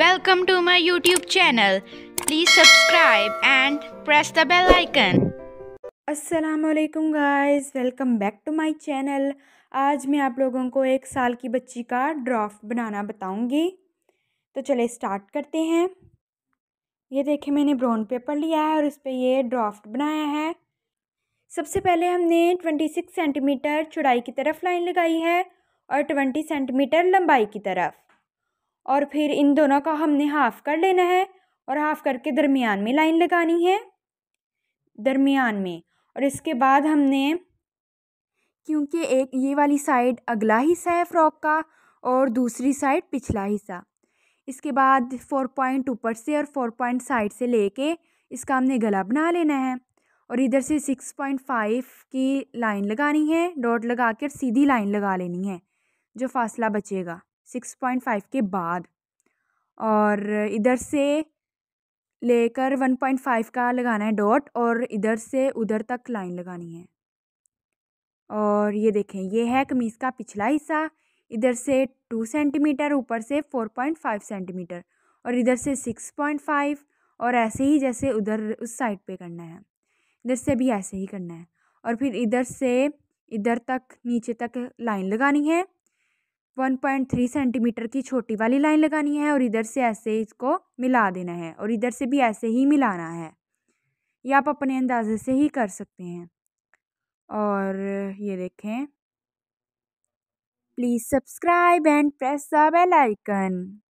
Welcome to my YouTube channel. Please subscribe and press the bell icon. असलकम guys. Welcome back to my channel आज मैं आप लोगों को एक साल की बच्ची का ड्राफ्ट बनाना बताऊंगी तो चले स्टार्ट करते हैं ये देखें मैंने ब्राउन पेपर लिया है और इस पर यह ड्राफ्ट बनाया है सबसे पहले हमने ट्वेंटी सिक्स सेंटीमीटर चौड़ाई की तरफ लाइन लगाई है और ट्वेंटी सेंटीमीटर लंबाई की तरफ और फिर इन दोनों का हमने हाफ़ कर लेना है और हाफ़ करके दरमियान में लाइन लगानी है दरमियान में और इसके बाद हमने क्योंकि एक ये वाली साइड अगला हिस्सा है फ़्रॉक का और दूसरी साइड पिछला हिस्सा इसके बाद फोर पॉइंट ऊपर से और फोर पॉइंट साइड से लेके इसका हमने गला बना लेना है और इधर से सिक्स पॉइंट फाइव की लाइन लगानी है डॉट लगा कर सीधी लाइन लगा लेनी है जो फासला बचेगा सिक्स पॉइंट फाइव के बाद और इधर से लेकर वन पॉइंट फाइव का लगाना है डॉट और इधर से उधर तक लाइन लगानी है और ये देखें ये है कमीज़ का पिछला हिस्सा इधर से टू सेंटीमीटर ऊपर से फोर पॉइंट फाइव सेंटीमीटर और इधर से सिक्स पॉइंट फाइव और ऐसे ही जैसे उधर उस साइड पे करना है इधर से भी ऐसे ही करना है और फिर इधर से इधर तक नीचे तक लाइन लगानी है वन पॉइंट थ्री सेंटीमीटर की छोटी वाली लाइन लगानी है और इधर से ऐसे इसको मिला देना है और इधर से भी ऐसे ही मिलाना है ये आप अपने अंदाजे से ही कर सकते हैं और ये देखें please subscribe and press the bell icon